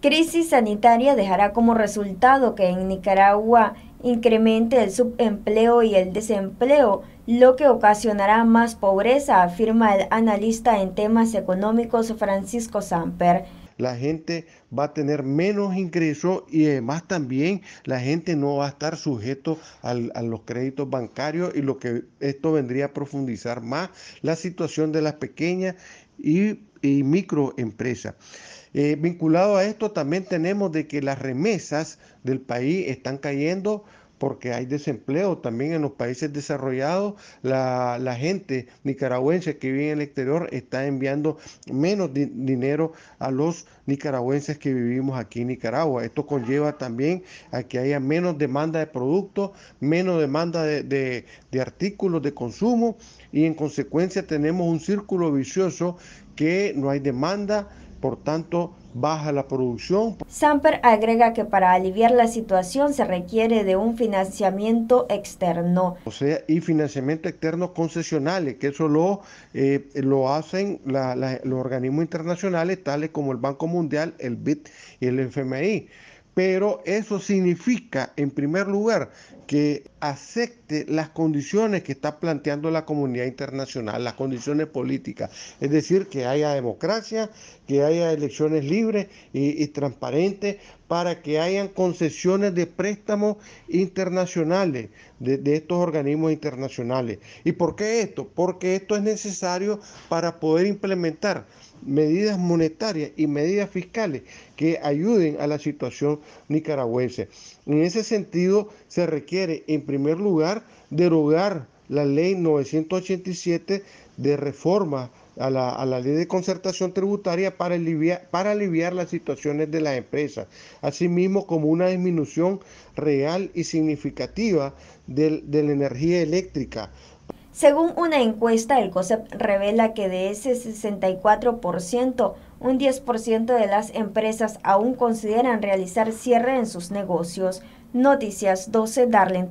crisis sanitaria dejará como resultado que en Nicaragua incremente el subempleo y el desempleo, lo que ocasionará más pobreza, afirma el analista en temas económicos Francisco Samper. La gente va a tener menos ingresos y además también la gente no va a estar sujeto a los créditos bancarios y lo que esto vendría a profundizar más la situación de las pequeñas y microempresas. Eh, vinculado a esto también tenemos de que las remesas del país están cayendo porque hay desempleo también en los países desarrollados. La, gente nicaragüense que vive en el exterior está enviando menos dinero a los nicaragüenses que vivimos aquí en Nicaragua. Esto conlleva también a que haya menos demanda de productos, menos demanda de, de artículos de consumo y en consecuencia tenemos un círculo vicioso que no hay demanda por tanto baja la producción. Samper agrega que para aliviar la situación se requiere de un financiamiento externo. O sea, y financiamiento externo concesionales, que eso lo, eh, hacen los organismos internacionales tales como el Banco Mundial, el BID y el FMI. Pero eso significa, en primer lugar, que acepte las condiciones que está planteando la comunidad internacional, las condiciones políticas. Es decir, que haya democracia, que haya elecciones libres y, transparentes, para que hayan concesiones de préstamos internacionales, de, de, estos organismos internacionales. ¿Y por qué esto? Porque esto es necesario para poder implementar medidas monetarias y medidas fiscales que ayuden a la situación nicaragüense. En ese sentido, se requiere, en primer lugar, derogar la ley 987 de reforma a la, ley de concertación tributaria para aliviar, para aliviar las situaciones de las empresas, asimismo como una disminución real y significativa de la energía eléctrica. Según una encuesta, el COSEP revela que de ese 64%, un 10% de las empresas aún consideran realizar cierre en sus negocios. Noticias 12, Darlene